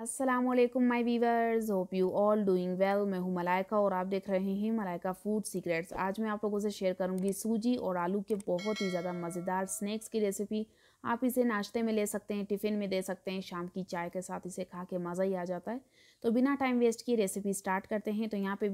Aslam my viewers hope you all doing well मैं हूँ मलाइका और आप देख रहे हैं मलाइका फूड सीक्रेट्स आज मैं आप लोगों से शेयर करूँगी सूजी और आलू के बहुत ही ज़्यादा मज़ेदार स्नैक्स की रेसिपी आप इसे नाश्ते में ले सकते हैं टिफ़िन में दे सकते हैं शाम की चाय के साथ इसे खा के मज़ा ही आ जाता है तो बिना टाइम वेस्ट की रेसिपी स्टार्ट करते हैं तो यहाँ पे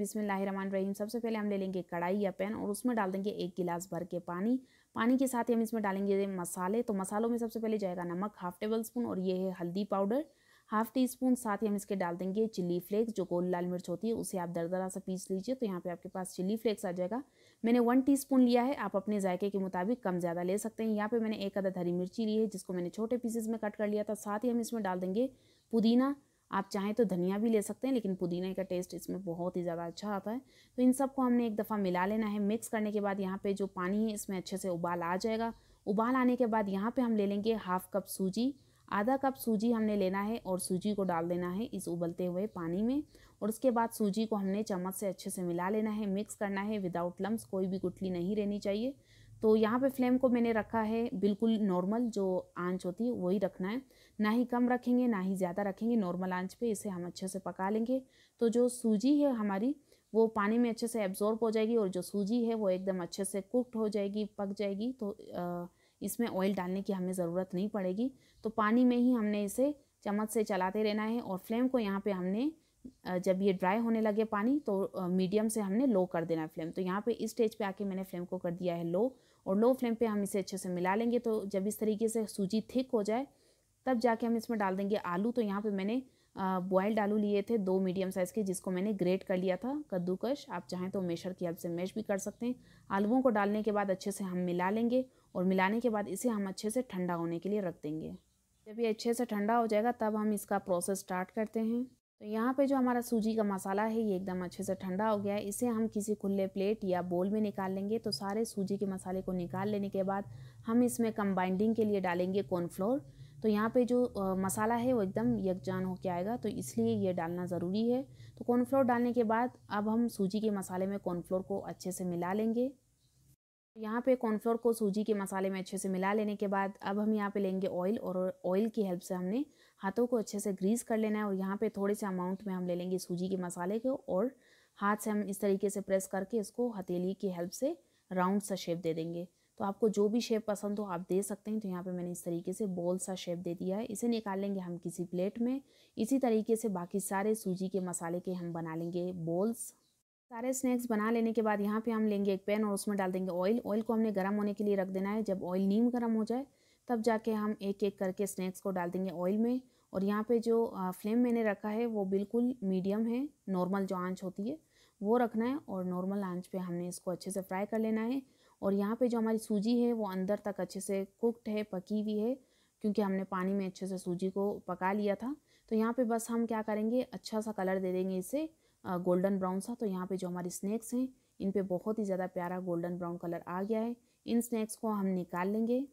रमान रहीम सबसे पहले हम ले लेंगे कढ़ाई या पैन और उसमें डाल देंगे एक गिलास भर के पानी पानी के साथ ही हम इसमें डालेंगे मसाले तो मसालों में सबसे पहले जाएगा नमक हाफ़ टेबल स्पून और ये है हल्दी पाउडर हाफ टी स्पून साथ ही हम इसके डाल देंगे चिली फ्लेक्स जो गोल लाल मिर्च होती है उसे आप दरदरा सा पीस लीजिए तो यहाँ पे आपके पास चिली फ्लेक्स आ जाएगा मैंने वन टीस्पून लिया है आप अपने जायके के मुताबिक कम ज़्यादा ले सकते हैं यहाँ पे मैंने एक अदद हरी मिर्ची ली है जिसको मैंने छोटे पीसेज में कट कर लिया था साथ ही हम इसमें डाल देंगे पुदीना आप चाहें तो धनिया भी ले सकते हैं लेकिन पुदीने का टेस्ट इसमें बहुत ही ज़्यादा अच्छा आता है तो इन सबको हमने एक दफ़ा मिला लेना है मिक्स करने के बाद यहाँ पर जो पानी है इसमें अच्छे से उबाल आ जाएगा उबाल आने के बाद यहाँ पे हम ले लेंगे हाफ कप सूजी आधा कप सूजी हमने लेना है और सूजी को डाल देना है इस उबलते हुए पानी में और उसके बाद सूजी को हमने चम्मच से अच्छे से मिला लेना है मिक्स करना है विदाउट लम्ब कोई भी गुठली नहीं रहनी चाहिए तो यहाँ पे फ्लेम को मैंने रखा है बिल्कुल नॉर्मल जो आंच होती है वही रखना है ना ही कम रखेंगे ना ही ज़्यादा रखेंगे नॉर्मल आंच पे इसे हम अच्छे से पका लेंगे तो जो सूजी है हमारी वो पानी में अच्छे से एब्जॉर्ब हो जाएगी और जो सूजी है वो एकदम अच्छे से कुक्ड हो जाएगी पक जाएगी तो आ, इसमें ऑयल डालने की हमें ज़रूरत नहीं पड़ेगी तो पानी में ही हमने इसे चम्मच से चलाते रहना है और फ्लेम को यहाँ पे हमने जब ये ड्राई होने लगे पानी तो मीडियम से हमने लो कर देना है फ्लेम तो यहाँ पे इस स्टेज पे आके मैंने फ्लेम को कर दिया है लो और लो फ्लेम पे हम इसे अच्छे से मिला लेंगे तो जब इस तरीके से सूजी थिक हो जाए तब जाके हम इसमें डाल देंगे आलू तो यहाँ पर मैंने बॉयल्ड आलू लिए थे दो मीडियम साइज़ के जिसको मैंने ग्रेट कर लिया था कद्दूकश आप चाहें तो मेशर की हेल्प से मैश भी कर सकते हैं आलूओं को डालने के बाद अच्छे से हम मिला लेंगे और मिलाने के बाद इसे हम अच्छे से ठंडा होने के लिए रख देंगे जब ये अच्छे से ठंडा हो जाएगा तब हम इसका प्रोसेस स्टार्ट करते हैं तो यहाँ पे जो हमारा सूजी का मसाला है ये एकदम अच्छे से ठंडा हो गया है इसे हम किसी खुले प्लेट या बोल में निकाल लेंगे तो सारे सूजी के मसाले को निकाल लेने के बाद हम इसमें कंबाइंडिंग के लिए डालेंगे कॉर्नफ्लोर तो यहाँ पे जो मसाला है वो एकदम यकजान होके आएगा तो इसलिए ये डालना ज़रूरी है तो कॉर्नफ्लोर डालने के बाद अब हम सूजी के मसाले में कॉर्नफ्लोर को अच्छे से मिला लेंगे यहाँ पे कॉर्नफ्लोर को सूजी के मसाले में अच्छे से मिला लेने के बाद अब हम यहाँ पे लेंगे ऑयल और ऑयल की हेल्प से हमने हाथों को अच्छे से ग्रीस कर लेना है और यहाँ पे थोड़े से अमाउंट में हम ले लेंगे सूजी के मसाले को और हाथ से हम इस तरीके से प्रेस करके इसको हथेली की हेल्प से राउंड सा शेप दे देंगे तो आपको जो भी शेप पसंद हो आप दे सकते हैं तो यहाँ पे मैंने इस तरीके से बॉल सा शेप दे दिया है इसे निकाल लेंगे हम किसी प्लेट में इसी तरीके से बाकी सारे सूजी के मसाले के हम बना लेंगे बॉल्स सारे स्नैक्स बना लेने के बाद यहाँ पे हम लेंगे एक पैन और उसमें डाल देंगे ऑयल ऑयल को हमने गर्म होने के लिए रख देना है जब ऑयल नीम गर्म हो जाए तब जाके हम एक एक करके स्नैक्स को डाल देंगे ऑयल में और यहाँ पे जो फ्लेम मैंने रखा है वो बिल्कुल मीडियम है नॉर्मल जो आंच होती है वो रखना है और नॉर्मल आंच पे हमने इसको अच्छे से फ्राई कर लेना है और यहाँ पे जो हमारी सूजी है वो अंदर तक अच्छे से कुकड है पकी हुई है क्योंकि हमने पानी में अच्छे से सूजी को पका लिया था तो यहाँ पे बस हम क्या करेंगे अच्छा सा कलर दे देंगे इसे गोल्डन ब्राउन सा तो यहाँ पे जो हमारे स्नैक्स हैं इन पे बहुत ही ज़्यादा प्यारा गोल्डन ब्राउन कलर आ गया है इन स्नैक्स को हम निकाल लेंगे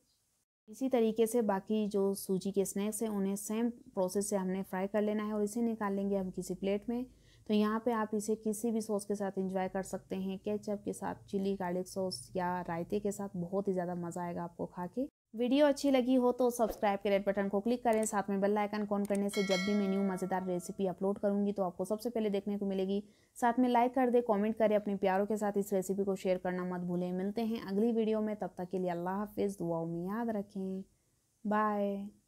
इसी तरीके से बाकी जो सूजी के स्नैक्स हैं उन्हें सेम प्रोसेस से हमने फ्राई कर लेना है और इसे निकाल लेंगे हम किसी प्लेट में तो यहाँ पे आप इसे किसी भी सॉस के साथ इंजॉय कर सकते हैं केचप के साथ चिली गार्लिक सॉस या रायते के साथ बहुत ही ज़्यादा मज़ा आएगा आपको खा के वीडियो अच्छी लगी हो तो सब्सक्राइब के रेड बटन को क्लिक करें साथ में बेल आइकन ऑन करने से जब भी मैं न्यू मज़ेदार रेसिपी अपलोड करूंगी तो आपको सबसे पहले देखने को मिलेगी साथ में लाइक कर दे कमेंट करें अपने प्यारों के साथ इस रेसिपी को शेयर करना मत भूलें मिलते हैं अगली वीडियो में तब तक के लिए अल्लाह हाफिज़ दुआओं में याद रखें बाय